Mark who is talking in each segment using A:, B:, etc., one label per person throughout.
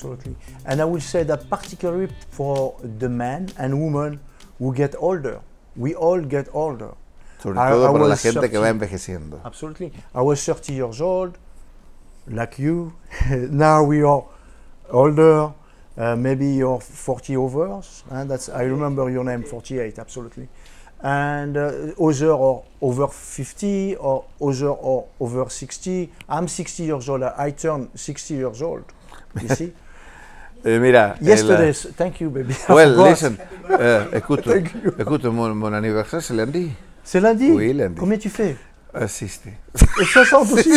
A: absolutely. And I will say that particularly for the men and women who get older, we all get older. Sobre I, I la gente 30, que va envejeciendo. Absolutely. I was 30 years old, like you. now we are older. Uh, maybe you're 40 over. that's I remember your name, 48, absolutely. And uh, other over 50, or other are over 60. I'm 60 years old. I turn 60 years old.
B: You see. Eh, mira. Yesterday's. La... Thank you, baby. Well, listen. Uh, écoute, écoute mon, mon anniversaire, c'est lundi. C'est lundi Oui, lundi. Combien tu fais ah, euh, 60. Et 60 aussi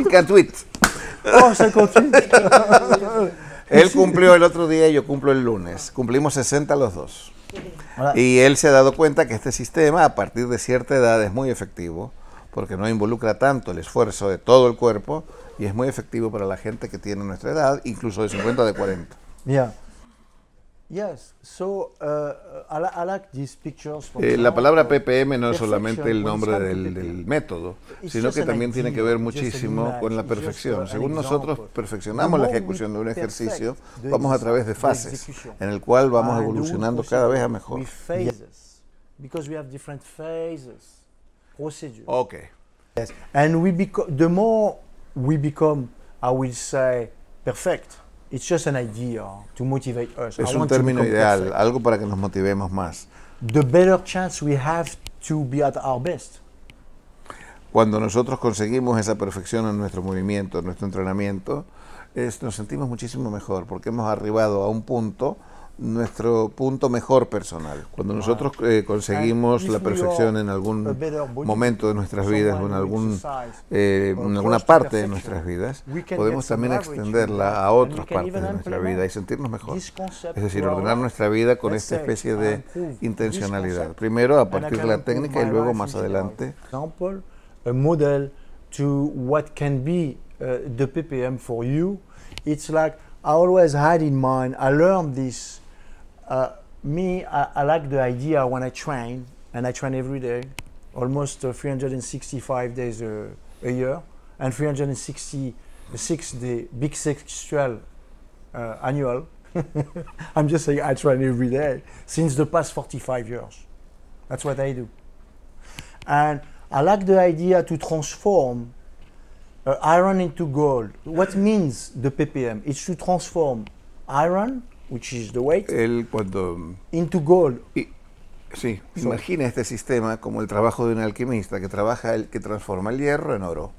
B: 58. Oh, 58. él cumplió el otro día y yo cumplo el lunes. Cumplimos 60 los dos. Hola. Y él se ha dado cuenta que este sistema, a partir de cierta edad, es muy efectivo, porque no involucra tanto el esfuerzo de todo el cuerpo, y es muy efectivo para la gente que tiene nuestra edad, incluso de 50 de 40.
A: Uh, eh, la palabra PPM no es solamente el nombre del, método, sino que también tiene que ver muchísimo con la perfección. Según nosotros
B: perfeccionamos la ejecución de un ejercicio, vamos a través de fases, en el cual vamos evolucionando cada vez a mejor.
A: Ok. And we the we become, I will say, perfect. It's just an idea to motivate us. Es un término ideal,
B: algo para que nos motivemos más.
A: The better chance we have to be at our best.
B: Cuando nosotros conseguimos esa perfección en nuestro movimiento, en nuestro entrenamiento, nos sentimos muchísimo mejor porque hemos arribado a un punto nuestro punto mejor personal. Cuando ah. nosotros eh, conseguimos la perfección en algún momento de nuestras vidas o en, algún, eh, en alguna parte de nuestras vidas, podemos también extenderla a otras partes de nuestra vida y sentirnos mejor. Es decir, ordenar nuestra vida con esta especie de intencionalidad. Primero a partir de la técnica y luego más adelante.
A: model to what can be eh, the PPM for you. It's like I always had in mind, I this Uh, me, I, I, like the idea when I train, and I train every day, almost uh, 365 days a, uh, a year, and 366 day big sexual uh, annual. I'm just saying I train every day since the past 45 years. That's what I do. And I like the idea to transform uh, iron into gold. What means the ppm? It's to transform
B: iron which is the weight, El cuando... into gold. Y, sí, imagina este sistema como el trabajo de un alquimista que trabaja el que transforma el hierro en oro.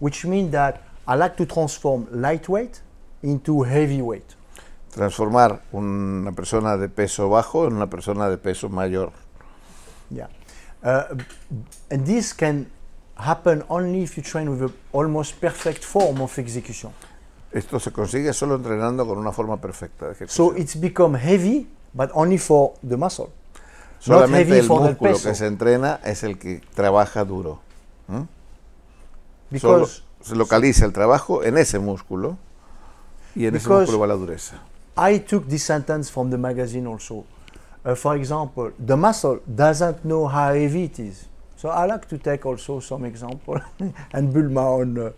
A: Which means that I like to transform lightweight into heavyweight.
B: Transformar una persona de peso bajo en una persona de peso mayor.
A: Yeah. Uh, and this can happen only if you train with a almost perfect form of execution.
B: Esto se consigue solo entrenando con una forma perfecta de ejercicio. So it's become heavy, but only for the muscle.
A: Solamente Not heavy el for músculo peso. que
B: se entrena es el que trabaja duro. ¿Mm? Because, solo se localiza el trabajo en ese músculo y en ese músculo va la dureza.
A: I took this sentence from the magazine also. Uh, for example, the muscle doesn't know how heavy it is. So I like to take also some example and build my own. Uh,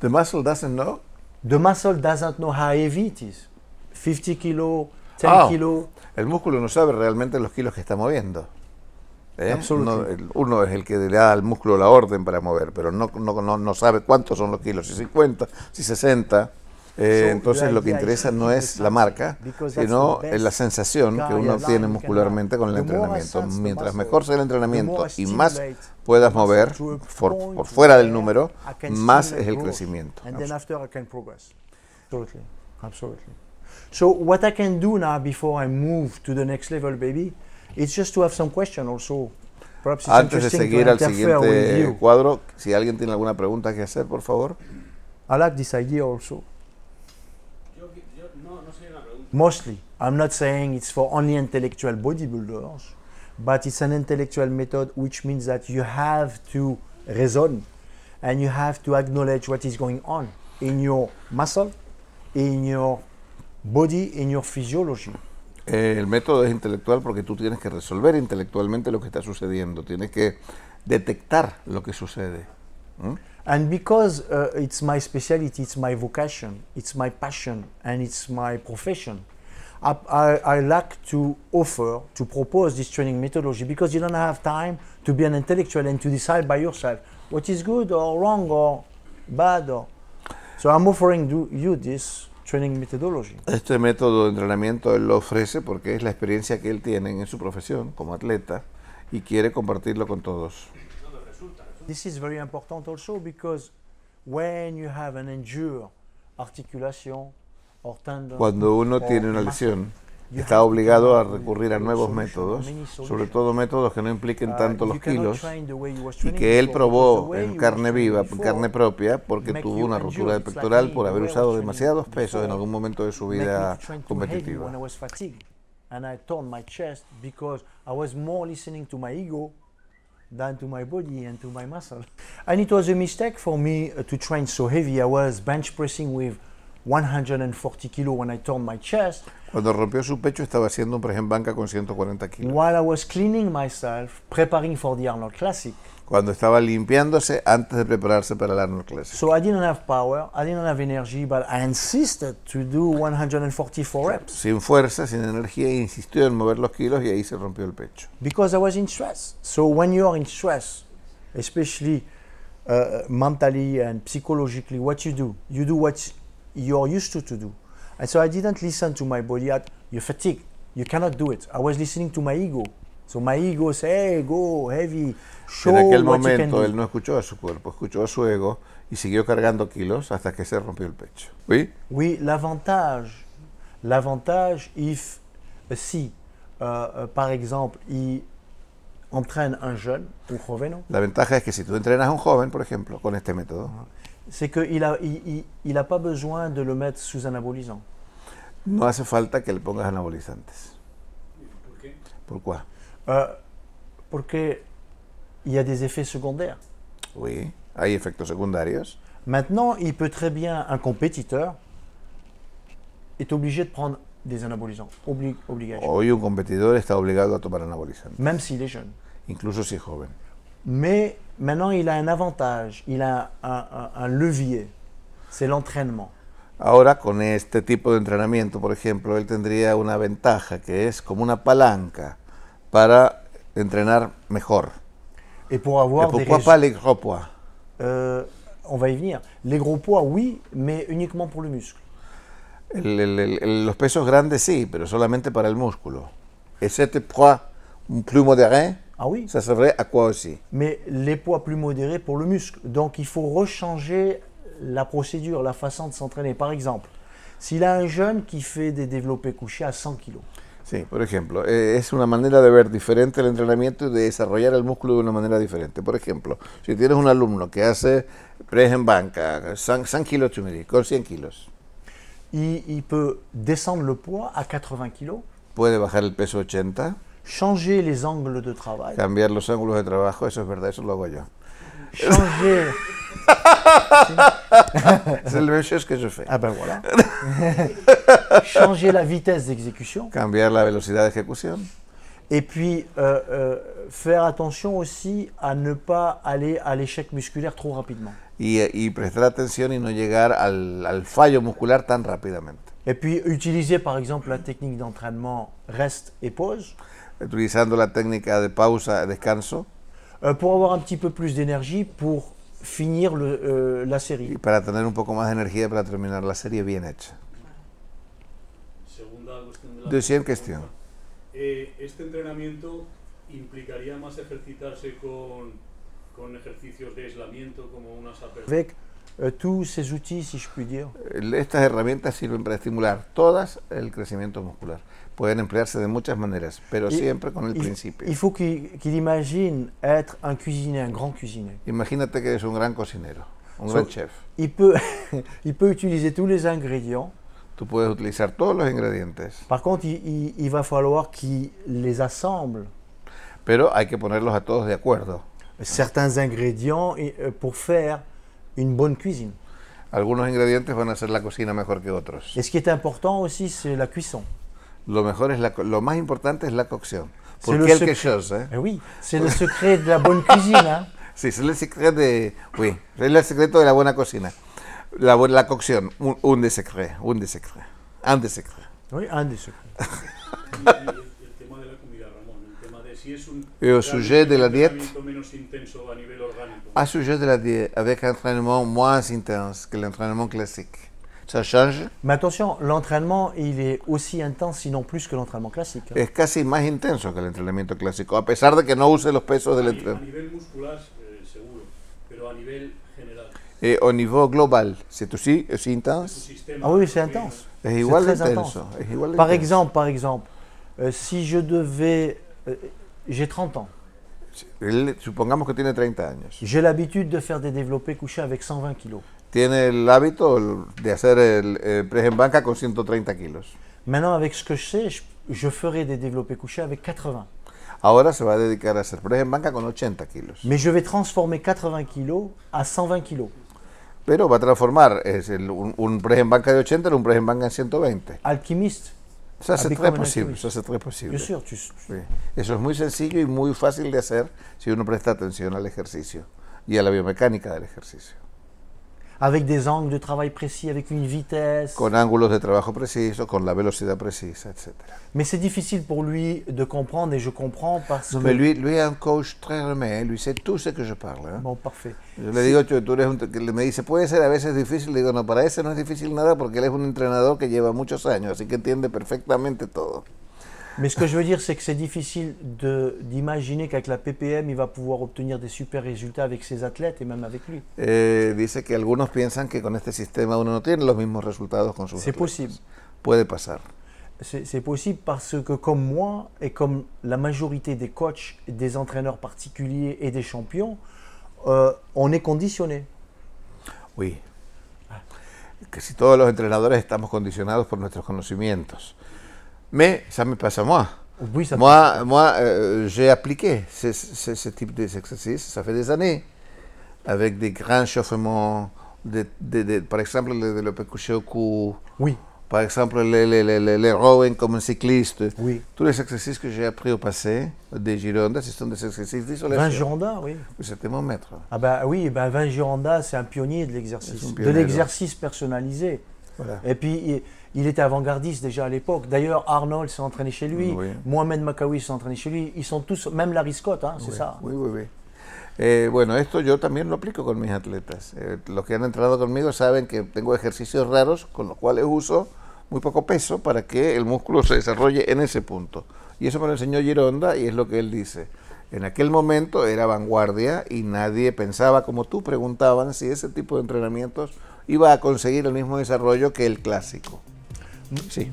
A: the muscle doesn't know The muscle doesn't know how heavy 50 kilos, 10 oh,
B: El músculo no sabe realmente los kilos que está moviendo. ¿eh? Uno, es el que le da al músculo la orden para mover, pero no, no, no, no sabe cuántos son los kilos, si 50, si 60. Eh, entonces lo que interesa no es la marca, sino la sensación que uno tiene muscularmente con el entrenamiento. Mientras mejor sea el entrenamiento y más puedas mover por, fuera del número, más es el crecimiento.
A: So what I can do now before I move to the next level, baby, just to have some question also. Antes de seguir al siguiente
B: cuadro, si alguien tiene alguna pregunta que hacer, por favor.
A: I like idea Mostly. I'm not saying it's for only intellectual bodybuilders, but it's an intellectual method, which means that you have to reason and you have to acknowledge what is going on in your muscle, in your body, in your physiology.
B: Eh, el método es intelectual porque tú tienes que resolver intelectualmente lo que está sucediendo, tienes que detectar lo que sucede. ¿Mm?
A: And because uh, it's my specialty, it's my vocation, it's my passion, and it's my profession, I, I, I like to offer, to propose this training methodology because you don't have time to be an intellectual and to decide by yourself what is good or wrong or bad. Or. So I'm offering do, you this training methodology.
B: Este método de entrenamiento él lo ofrece porque es la experiencia que él tiene en su profesión como atleta y quiere compartirlo con todos.
A: This is very important also because
B: Cuando uno tiene una lesión, está obligado a recurrir a nuevos métodos, sobre todo métodos que no impliquen uh, tanto los kilos, y que él probó en carne viva, en carne propia, porque tuvo una rotura de pectoral por haber usado demasiados pesos en algún momento de su vida competitiva.
A: than to my body and to my muscle. And it was a mistake for me uh, to train so heavy. I was bench pressing with 140
B: kilo when I turned my chest. Cuando rompió su pecho estaba haciendo un press en banca con 140 kilos. While I was cleaning myself, preparing for the Arnold Classic. Cuando estaba limpiándose antes de prepararse para el Arnold Classic. So I didn't have
A: power, I didn't have energy, but I insisted to do 144 reps.
B: Sin fuerza, sin energía, insistió en mover los kilos y ahí se rompió el pecho.
A: Because I was in stress. So when you are in stress, especially uh, mentally and psychologically, what you do? You do what you're used to to do. And so I didn't listen to my body. fatigué, you're fatigued. You cannot do it. I was listening to my ego. So my ego said, hey, go, heavy, show En aquel momento él
B: no escuchó a su cuerpo, escuchó a su ego y siguió cargando kilos hasta que se rompió el pecho. Oui.
A: Oui, l'avantage, l'avantage, if, euh, si, euh, euh, par exemple, il entraîne un jeune, un joven.
B: La ventaja es que si tú entrenas a un joven, por ejemplo, con este método. Ah.
A: C'est qu'il n'a il, il a pas besoin de le mettre sous anabolisant.
B: No hace falta que le pongas anabolizantes. anabolisant. Pourquoi?
A: Euh, parce qu'il y a des effets secondaires.
B: Oui, hay efectos secundarios.
A: Maintenant, il peut très bien, un compétiteur est obligé de prendre des anabolisants. Oblig, obligation.
B: Hoy un competidor está obligado a tomar anabolizantes. Même s'il est jeune. Incluso si est joven.
A: Mais Maintenant, il a un avantage, il a un, levier, c'est l'entraînement.
B: Ahora con este tipo de entrenamiento, por ejemplo, él tendría una ventaja que es como una palanca para entrenar mejor. Et pour avoir Et pourquoi pas les gros poids
A: euh, On va y venir. Les gros poids, oui, mais uniquement pour le muscle.
B: Les el, el, pesos grands, sí, pero solamente para el músculo. Et cette poids plus modéré ah oui Ça sert à quoi aussi
A: Mais les poids plus modérés pour le muscle. Donc il faut rechanger la procédure, la façon de s'entraîner. Par exemple, s'il a un jeune qui fait des développés couchés à 100 kg.
B: Sí, par exemple, eh, es una manera de ver diferente el entrenamiento de desarrollar el músculo de una manera diferente. Por ejemplo, si tienes un alumno que hace press en banca, 100, kg, kilos, tu me dis, con 100 kg.
A: Y, il peut descendre le poids à 80 kilos.
B: Puede bajar el peso 80
A: changer les angles de travail.
B: Cambiar los ángulos de trabajo, eso es vrai, eso lo hago yo. Changer.
A: C'est la même chose que je fais. Ah ben voilà.
B: changer la vitesse d'exécution. Cambiar la velocidad de ejecución. Et
A: puis, euh, euh, faire attention aussi à ne pas aller à l'échec musculaire trop rapidement.
B: Y, y prestar atención y no llegar al, fallo muscular tan rápidamente.
A: Et puis, utiliser par exemple la technique d'entraînement
B: reste et pause. utilizando la técnica de pausa, descanso.
A: Euh, pour un petit peu plus d'énergie pour
B: finir euh, la série. Y para tener un poco más de energía para terminar la serie bien hecha. Segunda cuestión. cuestión. Eh, este entrenamiento implicaría más ejercitarse con, con ejercicios de aislamiento como unas aperturas. Euh, tous ces outils, si je puis dire? Eh, estas herramientas sirven para estimular todas el crecimiento muscular. Pueden emplearse de muchas maneras, pero siempre con el il, Il
A: faut qu'il imagine être un cuisinier, un grand cuisinier.
B: Imagínate que eres un gran cocinero, un grand chef.
A: Il peut, il peut utiliser tous les ingrédients.
B: tu peux utilizar tous les ingrédients
A: Par contre, il, il va falloir qu'il les assemble.
B: Pero hay que ponerlos a todos de acuerdo. Certains ingrédients eh, pour faire une bonne cuisine. Algunos ingredientes van a la cocina mejor que otros. Et ce qui est important aussi, c'est la cuisson. Le mejor es la, lo importante es la cocción. Por quelque chose. ¿eh? Eh oui, c'est le secret de la bonne
A: cuisine. Hein?
B: c'est le secret de... Oui, secreto de la buena cocina. La, la un, des secrets. un des secrets. un des Oui, un des secrets. Et au sujet de la diète, à sujet de la diète, avec un entraînement moins intense que l'entraînement classique. Ça change. Mais attention,
A: l'entraînement, il est aussi intense, sinon plus que l'entraînement classique. C'est hein.
B: quasi plus intense que l'entraînement classique, à a pesar de que no use les pesos de l'entraînement. Et au niveau global, c'est aussi, intense Ah
A: oui, c'est intense. C'est très intense. Par exemple, par exemple, euh, si je devais... Euh, J'ai 30 ans.
B: Él, supongamos que tiene 30 años. J'ai
A: l'habitude de faire des développés couchés avec 120 kilos.
B: Tiene el hábito de hacer el, el press en banca con 130 kilos.
A: Maintenant, avec ce que je sais, je, je ferai des développés couchés avec 80.
B: Ahora se va a dedicar a hacer press en banca con 80 kilos. Mais
A: je vais transformer 80 kilos à 120 kilos.
B: Pero va a transformar es el, un, un press en banca de 80 en un press en banca en 120. Alquimiste. Se hace tres posible, Eso es muy sencillo y muy fácil de hacer si uno presta atención al ejercicio y a la biomecánica del ejercicio.
A: avec des angles de travail précis, avec une vitesse. Con
B: ángulos de trabajo précis, con la velocidad precisa, etc.
A: Mais c'est difficile pour lui de comprendre et je comprends parce que. mais lui,
B: lui est un coach très remède, hein. lui sait tout ce que je parle. Hein. Bon, parfait. Je le dis, tú, tú eres un... me dice, puede ser a veces difícil. Le digo, no, para eso no es difícil nada porque él es un entrenador que lleva muchos años, así que entiende perfectamente tout.
A: Mais ce que je veux dire, c'est que c'est difficile d'imaginer qu'avec la PPM, il va pouvoir obtenir des super résultats avec ses athlètes et même avec lui.
B: Eh, dice que algunos piensan que con este sistema uno no tiene los mismos resultados con sus C'est possible. Puede passer.
A: C'est possible parce que comme moi et comme la majorité des coachs, des entraîneurs particuliers et des champions, euh, on est conditionné.
B: Oui. Que si todos los entrenadores estamos condicionados por nuestros conocimientos. Mais ça me passe à moi. Oui, moi, moi euh, j'ai appliqué ce, ce, ce type d'exercice, ça fait des années, avec des grands chauffements, par exemple le développé Oui. Par exemple, les, rowing comme un cycliste. Oui. Tous les exercices que j'ai appris au passé des Girondas, ce sont des exercices d'isolation. 20 Girondas, oui. C'était mon maître.
A: Ah ben oui, ben bah 20 Girondas, c'est un pionnier de l'exercice, de l'exercice personnalisé. Voilà. Et puis, Il était avant-gardiste déjà à l'époque. D'ailleurs, Arnold s'est entraîné chez lui, oui. Mohamed Makawi s'est entraîné chez lui. Ils sont tous, même Larry Scott, hein, c'est ça.
B: Eh, bueno, esto yo también lo aplico con mis atletas. Eh, los que han entrenado conmigo saben que tengo ejercicios raros con los cuales uso muy poco peso para que el músculo se desarrolle en ese punto. Y eso me lo enseñó Gironda y es lo que él dice. En aquel momento era vanguardia y nadie pensaba, como tú preguntaban, si ese tipo de entrenamientos iba a conseguir el mismo desarrollo que el clásico. Sí.